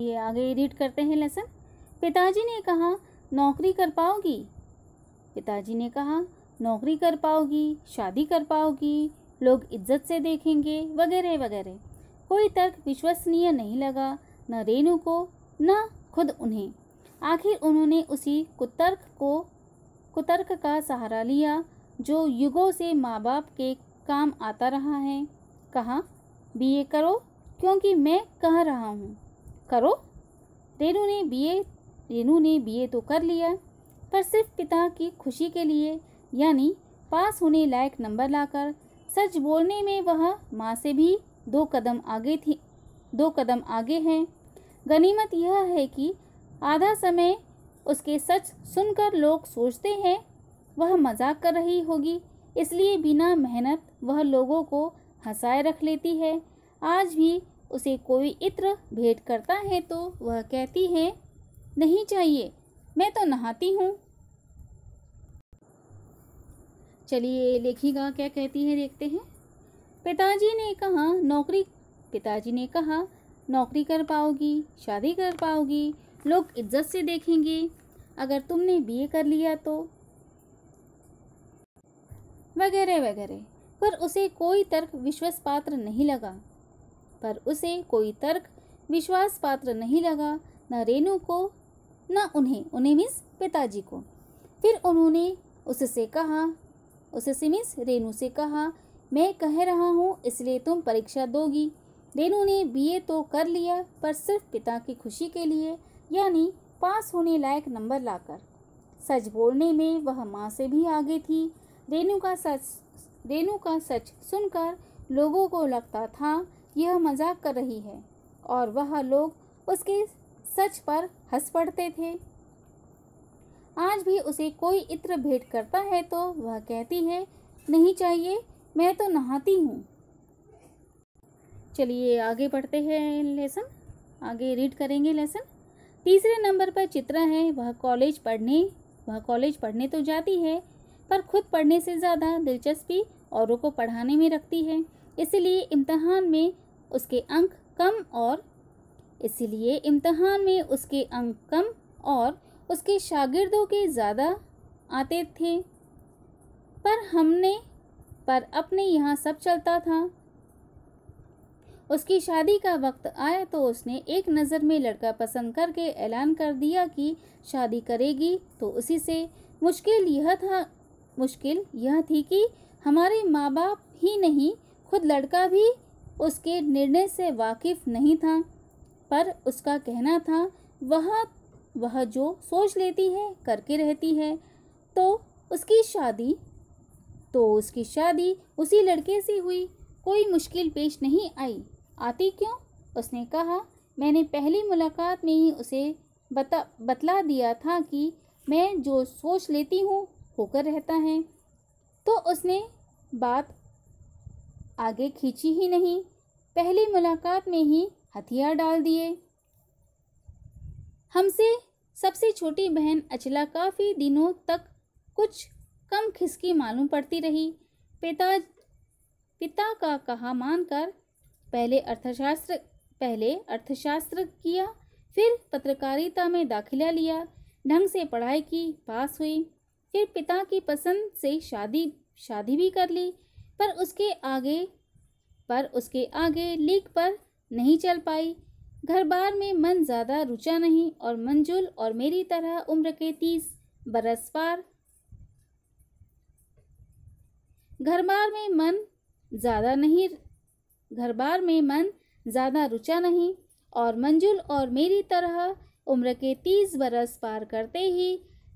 ये आगे रीड करते हैं लेसन पिताजी ने कहा नौकरी कर पाओगी पिताजी ने कहा नौकरी कर पाओगी शादी कर पाओगी लोग इज्जत से देखेंगे वगैरह वगैरह कोई तर्क विश्वसनीय नहीं लगा न रेनू को न खुद उन्हें आखिर उन्होंने उसी कुतर्क को कुतर्क का सहारा लिया जो युगों से माँ बाप के काम आता रहा है कहा बीए करो क्योंकि मैं कह रहा हूँ करो रेनू ने बीए रेनू ने बीए तो कर लिया पर सिर्फ पिता की खुशी के लिए यानी पास होने लायक नंबर लाकर सच बोलने में वह माँ से भी दो कदम आगे थी दो कदम आगे हैं गनीमत यह है कि आधा समय उसके सच सुनकर लोग सोचते हैं वह मजाक कर रही होगी इसलिए बिना मेहनत वह लोगों को हंसाए रख लेती है आज भी उसे कोई इत्र भेंट करता है तो वह कहती है नहीं चाहिए मैं तो नहाती हूँ चलिए लेखिका क्या कहती है देखते हैं पिताजी ने कहा नौकरी पिताजी ने कहा नौकरी कर पाओगी शादी कर पाओगी लोग इज्जत से देखेंगे अगर तुमने बीए कर लिया तो वगैरह वगैरह पर उसे कोई तर्क विश्वास पात्र नहीं लगा पर उसे कोई तर्क विश्वास पात्र नहीं लगा न रेनू को न उन्हें उन्हें मिस पिताजी को फिर उन्होंने उससे कहा उससे मिस रेनू से कहा मैं कह रहा हूँ इसलिए तुम परीक्षा दोगी रेनू ने बीए तो कर लिया पर सिर्फ पिता की खुशी के लिए यानी पास होने लायक नंबर लाकर सच बोलने में वह माँ से भी आगे थी रेनू का सच रेनू का सच सुनकर लोगों को लगता था यह मजाक कर रही है और वह लोग उसके सच पर हंस पड़ते थे आज भी उसे कोई इत्र भेंट करता है तो वह कहती है नहीं चाहिए मैं तो नहाती हूँ चलिए आगे पढ़ते हैं लेसन आगे रीड करेंगे लेसन तीसरे नंबर पर चित्रा है वह कॉलेज पढ़ने वह कॉलेज पढ़ने तो जाती है पर खुद पढ़ने से ज़्यादा दिलचस्पी औरों को पढ़ाने में रखती है इसलिए इम्तहान में उसके अंक कम और इसलिए इम्तहान में उसके अंक कम और उसके शागिर्दों के ज़्यादा आते थे पर हमने पर अपने यहाँ सब चलता था उसकी शादी का वक्त आया तो उसने एक नज़र में लड़का पसंद करके ऐलान कर दिया कि शादी करेगी तो उसी से मुश्किल यह था मुश्किल यह थी कि हमारे माँ बाप ही नहीं खुद लड़का भी उसके निर्णय से वाकिफ नहीं था पर उसका कहना था वह वह जो सोच लेती है करके रहती है तो उसकी शादी तो उसकी शादी उसी लड़के से हुई कोई मुश्किल पेश नहीं आई आती क्यों उसने कहा मैंने पहली मुलाकात में ही उसे बता बतला दिया था कि मैं जो सोच लेती हूँ होकर रहता है तो उसने बात आगे खींची ही नहीं पहली मुलाकात में ही हथियार डाल दिए हमसे सबसे छोटी बहन अचला काफ़ी दिनों तक कुछ कम खिसकी मालूम पड़ती रही पिता पिता का कहा मानकर पहले अर्थशास्त्र पहले अर्थशास्त्र किया फिर पत्रकारिता में दाखिला लिया ढंग से पढ़ाई की पास हुई फिर पिता की पसंद से शादी शादी भी कर ली पर उसके आगे पर उसके आगे लीक पर नहीं चल पाई घर बार में मन ज़्यादा रुचा नहीं और मंजुल और मेरी तरह उम्र के तीस बरस पार घर बार में मन ज़्यादा नहीं घर बार में मन ज़्यादा रुचा नहीं और मंजुल और मेरी तरह उम्र के तीस बरस पार करते ही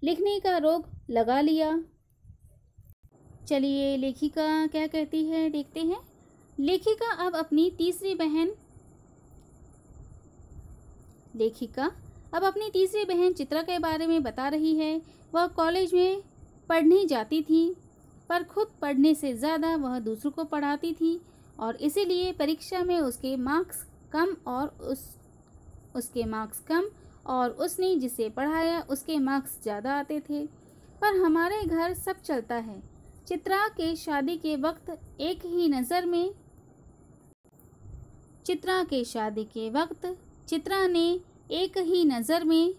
लिखने का रोग लगा लिया चलिए लेखिका क्या कहती है देखते हैं लेखिका अब अपनी तीसरी बहन लेखिका अब अपनी तीसरी बहन चित्रा के बारे में बता रही है वह कॉलेज में पढ़ने जाती थी पर खुद पढ़ने से ज़्यादा वह दूसरों को पढ़ाती थी और इसीलिए परीक्षा में उसके मार्क्स कम और उस उसके मार्क्स कम और उसने जिसे पढ़ाया उसके मार्क्स ज़्यादा आते थे पर हमारे घर सब चलता है चित्रा के शादी के वक्त एक ही नज़र में चित्रा के शादी के वक्त चित्रा ने एक ही नज़र में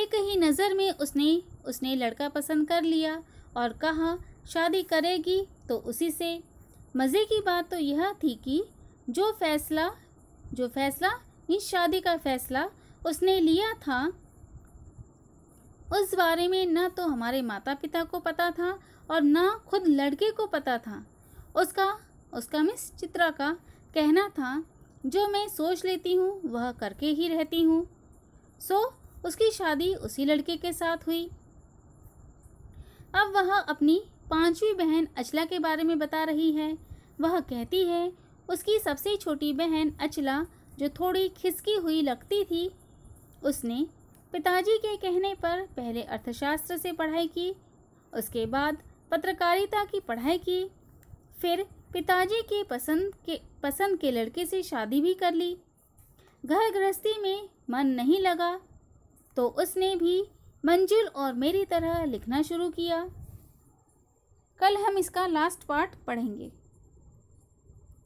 एक ही नज़र में उसने उसने लड़का पसंद कर लिया और कहा शादी करेगी तो उसी से मज़े की बात तो यह थी कि जो फैसला जो फैसला इस शादी का फैसला उसने लिया था उस बारे में न तो हमारे माता पिता को पता था और ना खुद लड़के को पता था उसका उसका मिस चित्रा का कहना था जो मैं सोच लेती हूँ वह करके ही रहती हूँ सो उसकी शादी उसी लड़के के साथ हुई अब वह अपनी पांचवी बहन अचला के बारे में बता रही है वह कहती है उसकी सबसे छोटी बहन अचला जो थोड़ी खिसकी हुई लगती थी उसने पिताजी के कहने पर पहले अर्थशास्त्र से पढ़ाई की उसके बाद पत्रकारिता की पढ़ाई की फिर पिताजी के पसंद के पसंद के लड़के से शादी भी कर ली घर गृहस्थी में मन नहीं लगा तो उसने भी मंजुल और मेरी तरह लिखना शुरू किया कल हम इसका लास्ट पार्ट पढ़ेंगे